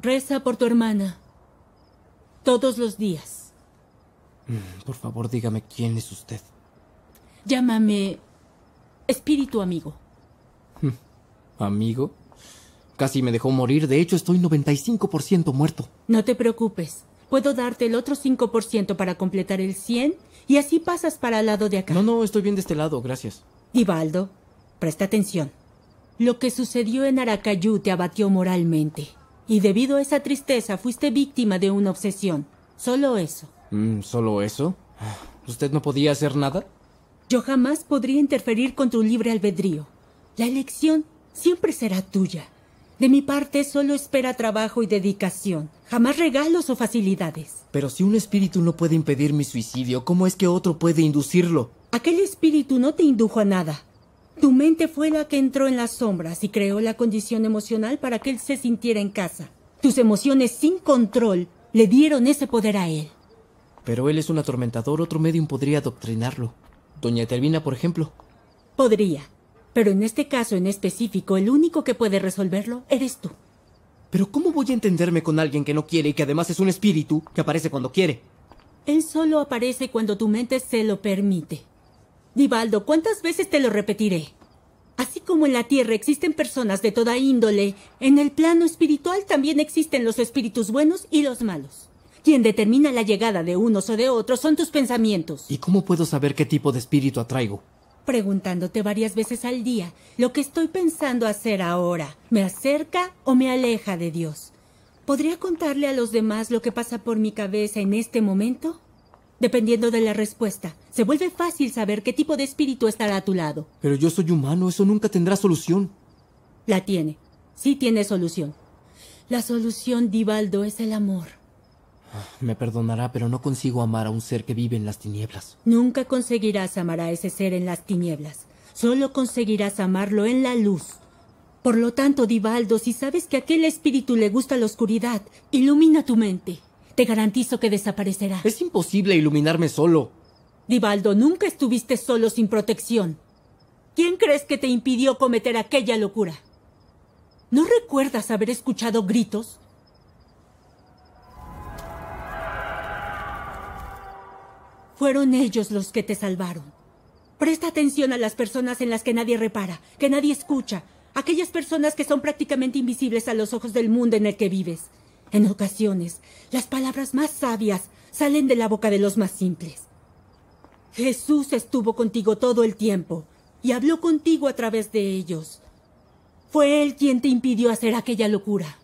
Reza por tu hermana. Todos los días. Mm, por favor, dígame quién es usted. Llámame espíritu amigo. Hm, ¿Amigo? Casi me dejó morir. De hecho, estoy 95% muerto. No te preocupes. Puedo darte el otro 5% para completar el 100 y así pasas para el lado de acá. No, no, estoy bien de este lado, gracias. Ibaldo, presta atención. Lo que sucedió en Aracayú te abatió moralmente. Y debido a esa tristeza fuiste víctima de una obsesión. Solo eso. Mm, ¿Solo eso? ¿Usted no podía hacer nada? Yo jamás podría interferir con tu libre albedrío. La elección siempre será tuya. De mi parte solo espera trabajo y dedicación, jamás regalos o facilidades. Pero si un espíritu no puede impedir mi suicidio, ¿cómo es que otro puede inducirlo? Aquel espíritu no te indujo a nada. Tu mente fue la que entró en las sombras y creó la condición emocional para que él se sintiera en casa. Tus emociones sin control le dieron ese poder a él. Pero él es un atormentador, otro medium podría adoctrinarlo. Doña termina por ejemplo. Podría. Pero en este caso en específico, el único que puede resolverlo eres tú. Pero ¿cómo voy a entenderme con alguien que no quiere y que además es un espíritu que aparece cuando quiere? Él solo aparece cuando tu mente se lo permite. Divaldo, ¿cuántas veces te lo repetiré? Así como en la tierra existen personas de toda índole, en el plano espiritual también existen los espíritus buenos y los malos. Quien determina la llegada de unos o de otros son tus pensamientos. ¿Y cómo puedo saber qué tipo de espíritu atraigo? Preguntándote varias veces al día lo que estoy pensando hacer ahora. ¿Me acerca o me aleja de Dios? ¿Podría contarle a los demás lo que pasa por mi cabeza en este momento? Dependiendo de la respuesta, se vuelve fácil saber qué tipo de espíritu estará a tu lado. Pero yo soy humano, eso nunca tendrá solución. La tiene. Sí tiene solución. La solución, Divaldo, es el amor. Ah, me perdonará, pero no consigo amar a un ser que vive en las tinieblas. Nunca conseguirás amar a ese ser en las tinieblas. Solo conseguirás amarlo en la luz. Por lo tanto, Divaldo, si sabes que a aquel espíritu le gusta la oscuridad, ilumina tu mente. Te garantizo que desaparecerá. Es imposible iluminarme solo. Divaldo, nunca estuviste solo sin protección. ¿Quién crees que te impidió cometer aquella locura? ¿No recuerdas haber escuchado gritos? Fueron ellos los que te salvaron. Presta atención a las personas en las que nadie repara, que nadie escucha, aquellas personas que son prácticamente invisibles a los ojos del mundo en el que vives. En ocasiones, las palabras más sabias salen de la boca de los más simples. Jesús estuvo contigo todo el tiempo y habló contigo a través de ellos. Fue Él quien te impidió hacer aquella locura.